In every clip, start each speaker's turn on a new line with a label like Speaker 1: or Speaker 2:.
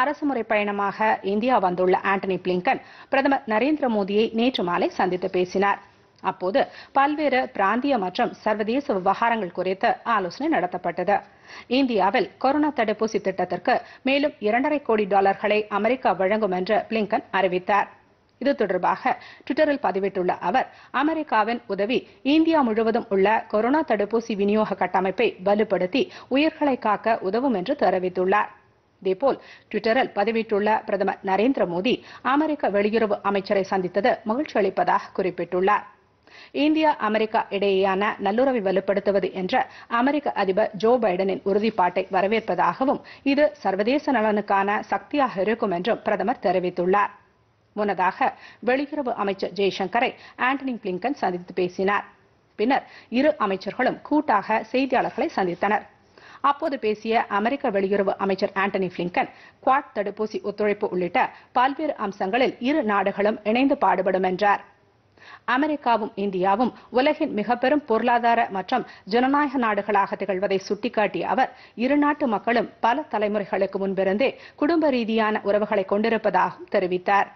Speaker 1: அரசுமுறை பயணமாக இந்தியா வந்துள்ள ஆண்டனி பிளிங்கன் பிரதமர் நரேந்திர மோடியை நேற்று மாலை சந்தித்து பேசினார் அப்போது பல்வேறு பிராந்திய மற்றும் சர்வதேச விவகாரங்கள் குறித்து ஆலோசனை நடத்தப்பட்டது இந்தியாவில் கொரோனா தடுப்பூசி திட்டத்திற்கு மேலும் இரண்டரை கோடி டாலர்களை அமெரிக்கா வழங்கும் என்று பிளிங்கன் அறிவித்தார் இது தொடர்பாக டுவிட்டரில் பதிவிட்டுள்ள அவர் அமெரிக்காவின் உதவி இந்தியா முழுவதும் உள்ள கொரோனா தடுப்பூசி விநியோக கட்டமைப்பை வலுப்படுத்தி உயிர்களை காக்க உதவும் என்று தெரிவித்துள்ளார் இதேபோல் ட்விட்டரில் பதிவிட்டுள்ள பிரதமர் நரேந்திர மோடி அமெரிக்க வெளியுறவு அமைச்சரை சந்தித்தது மகிழ்ச்சி அளிப்பதாக குறிப்பிட்டுள்ளார் இந்தியா அமெரிக்கா இடையேயான நல்லுறவை வலுப்படுத்துவது என்ற அமெரிக்க அதிபர் ஜோ பைடனின் உறுதிப்பாட்டை வரவேற்பதாகவும் இது சர்வதேச நலனுக்கான சக்தியாக இருக்கும் என்றும் பிரதமர் தெரிவித்துள்ளார் முன்னதாக வெளியுறவு அமைச்சர் ஜெய்சங்கரை ஆண்டனி பிளிங்கன் சந்தித்து பேசினார் பின்னர் இரு அமைச்சர்களும் கூட்டாக செய்தியாளர்களை சந்தித்தனர் அப்போது பேசிய அமெரிக்க வெளியுறவு அமைச்சர் ஆண்டனி பிளிங்கன் குவாட் தடுப்பூசி ஒத்துழைப்பு உள்ளிட்ட பல்வேறு அம்சங்களில் இரு நாடுகளும் இணைந்து பாடுபடும் என்றார் அமெரிக்காவும் இந்தியாவும் உலகின் மிகப்பெரும் பொருளாதார மற்றும் ஜனநாயக நாடுகளாக திகழ்வதை சுட்டிக்காட்டிய அவர் இருநாட்டு மக்களும் பல தலைமுறைகளுக்கு முன்பிருந்தே குடும்ப ரீதியான உறவுகளை கொண்டிருப்பதாகவும் தெரிவித்தாா்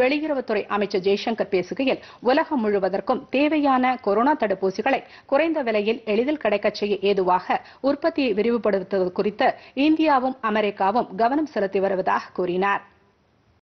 Speaker 1: வெளியுறவுத்துறை அமைச்சர் ஜெய்சங்கர் பேசுகையில் உலகம் முழுவதற்கும் தேவையான கொரோனா தடுப்பூசிகளை குறைந்த விலையில் எளிதில் கிடைக்கச் செய்ய ஏதுவாக உற்பத்தியை விரிவுபடுத்துவது குறித்து இந்தியாவும் அமெரிக்காவும் கவனம் செலுத்தி வருவதாக கூறினாா்